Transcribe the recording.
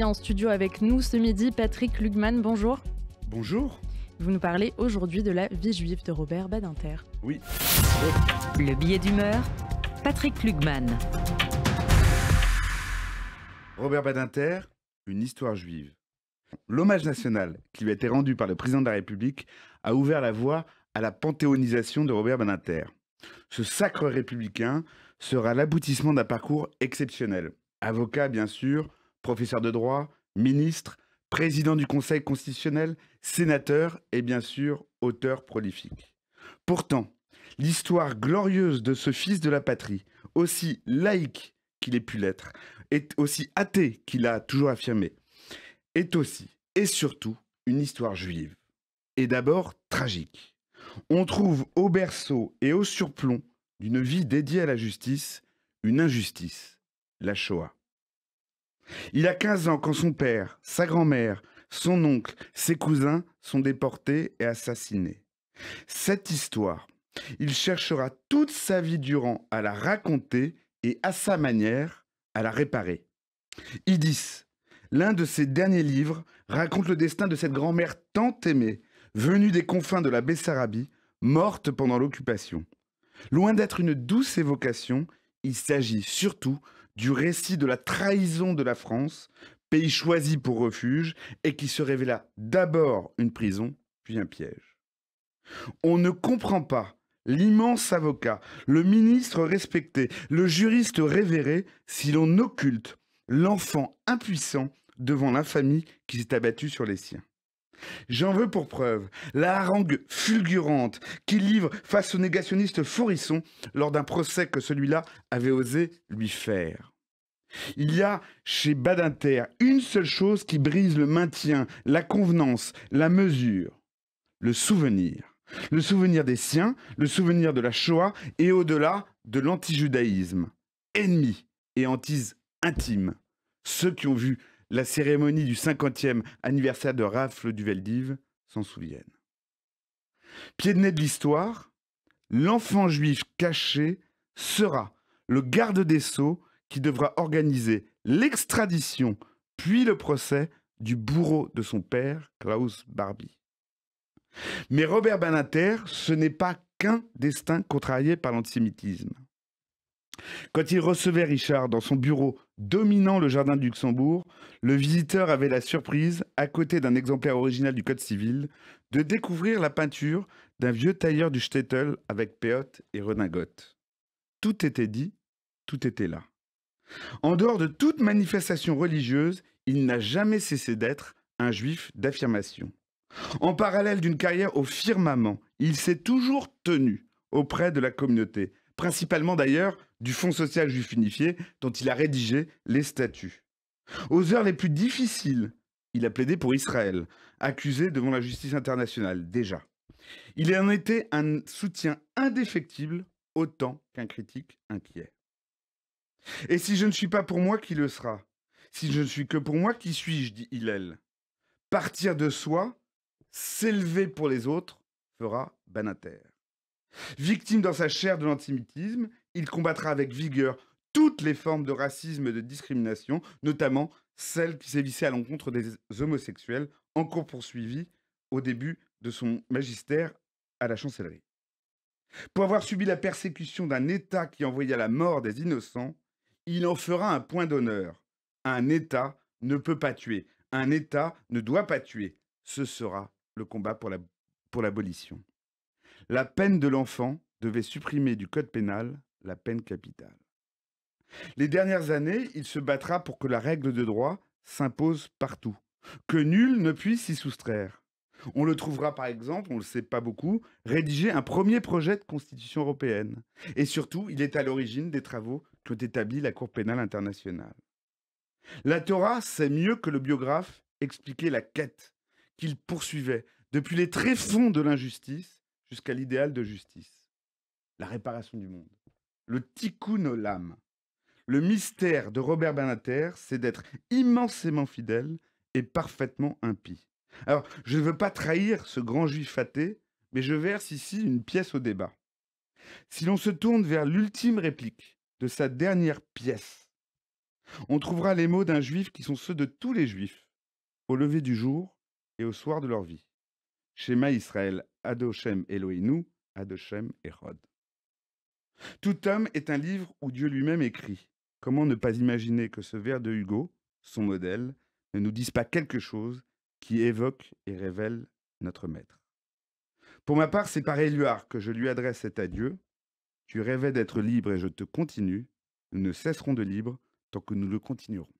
en studio avec nous ce midi, Patrick Lugman, bonjour. Bonjour. Vous nous parlez aujourd'hui de la vie juive de Robert Badinter. Oui. Le billet d'humeur, Patrick Lugman. Robert Badinter, une histoire juive. L'hommage national qui lui a été rendu par le président de la République a ouvert la voie à la panthéonisation de Robert Badinter. Ce sacre républicain sera l'aboutissement d'un parcours exceptionnel. Avocat, bien sûr, professeur de droit, ministre, président du Conseil constitutionnel, sénateur et bien sûr auteur prolifique. Pourtant, l'histoire glorieuse de ce fils de la patrie, aussi laïque qu'il ait pu l'être, est aussi athée qu'il a toujours affirmé, est aussi et surtout une histoire juive. Et d'abord tragique. On trouve au berceau et au surplomb d'une vie dédiée à la justice une injustice, la Shoah. Il a 15 ans quand son père, sa grand-mère, son oncle, ses cousins sont déportés et assassinés. Cette histoire, il cherchera toute sa vie durant à la raconter et à sa manière à la réparer. Idis, l'un de ses derniers livres, raconte le destin de cette grand-mère tant aimée, venue des confins de la Bessarabie, morte pendant l'occupation. Loin d'être une douce évocation, il s'agit surtout du récit de la trahison de la France, pays choisi pour refuge, et qui se révéla d'abord une prison, puis un piège. On ne comprend pas l'immense avocat, le ministre respecté, le juriste révéré, si l'on occulte l'enfant impuissant devant l'infamie qui s'est abattue sur les siens. J'en veux pour preuve la harangue fulgurante qu'il livre face au négationniste Fourisson lors d'un procès que celui-là avait osé lui faire. Il y a chez Badinter une seule chose qui brise le maintien, la convenance, la mesure, le souvenir. Le souvenir des siens, le souvenir de la Shoah et au-delà de l'antijudaïsme. Ennemis et antis intimes. Ceux qui ont vu la cérémonie du 50e anniversaire de rafle du Veldiv s'en souviennent. Pied de nez de l'histoire, l'enfant juif caché sera le garde des sceaux qui devra organiser l'extradition puis le procès du bourreau de son père, Klaus Barbie. Mais Robert Banater, ce n'est pas qu'un destin contrarié par l'antisémitisme. Quand il recevait Richard dans son bureau Dominant le jardin du Luxembourg, le visiteur avait la surprise, à côté d'un exemplaire original du Code civil, de découvrir la peinture d'un vieux tailleur du Stettel avec péote et redingote. Tout était dit, tout était là. En dehors de toute manifestation religieuse, il n'a jamais cessé d'être un juif d'affirmation. En parallèle d'une carrière au firmament, il s'est toujours tenu auprès de la communauté, principalement d'ailleurs du Fonds social juif unifié dont il a rédigé les statuts. Aux heures les plus difficiles, il a plaidé pour Israël, accusé devant la justice internationale déjà. Il en était un soutien indéfectible autant qu'un critique inquiet. Et si je ne suis pas pour moi, qui le sera Si je ne suis que pour moi, qui suis-je dit Hillel. Partir de soi, s'élever pour les autres, fera Banater. Victime dans sa chair de l'antisémitisme, il combattra avec vigueur toutes les formes de racisme et de discrimination, notamment celles qui sévissaient à l'encontre des homosexuels, encore poursuivis au début de son magistère à la chancellerie. Pour avoir subi la persécution d'un État qui envoyait la mort des innocents, il en fera un point d'honneur. Un État ne peut pas tuer. Un État ne doit pas tuer. Ce sera le combat pour l'abolition. la peine de l'enfant devait supprimer du code pénal la peine capitale. Les dernières années, il se battra pour que la règle de droit s'impose partout, que nul ne puisse s'y soustraire. On le trouvera par exemple, on ne le sait pas beaucoup, rédiger un premier projet de constitution européenne. Et surtout, il est à l'origine des travaux que établi la Cour pénale internationale. La Torah sait mieux que le biographe expliquer la quête qu'il poursuivait depuis les tréfonds de l'injustice jusqu'à l'idéal de justice, la réparation du monde le tikkun olam. Le mystère de Robert Banater, c'est d'être immensément fidèle et parfaitement impie. Alors, je ne veux pas trahir ce grand juif athée, mais je verse ici une pièce au débat. Si l'on se tourne vers l'ultime réplique de sa dernière pièce, on trouvera les mots d'un juif qui sont ceux de tous les juifs, au lever du jour et au soir de leur vie. Shema Israël, Adoshem Eloheinu, Adoshem Erod. Tout homme est un livre où Dieu lui-même écrit. Comment ne pas imaginer que ce vers de Hugo, son modèle, ne nous dise pas quelque chose qui évoque et révèle notre Maître Pour ma part, c'est par Éluard que je lui adresse cet adieu. Tu rêvais d'être libre et je te continue. Nous ne cesserons de libre tant que nous le continuerons.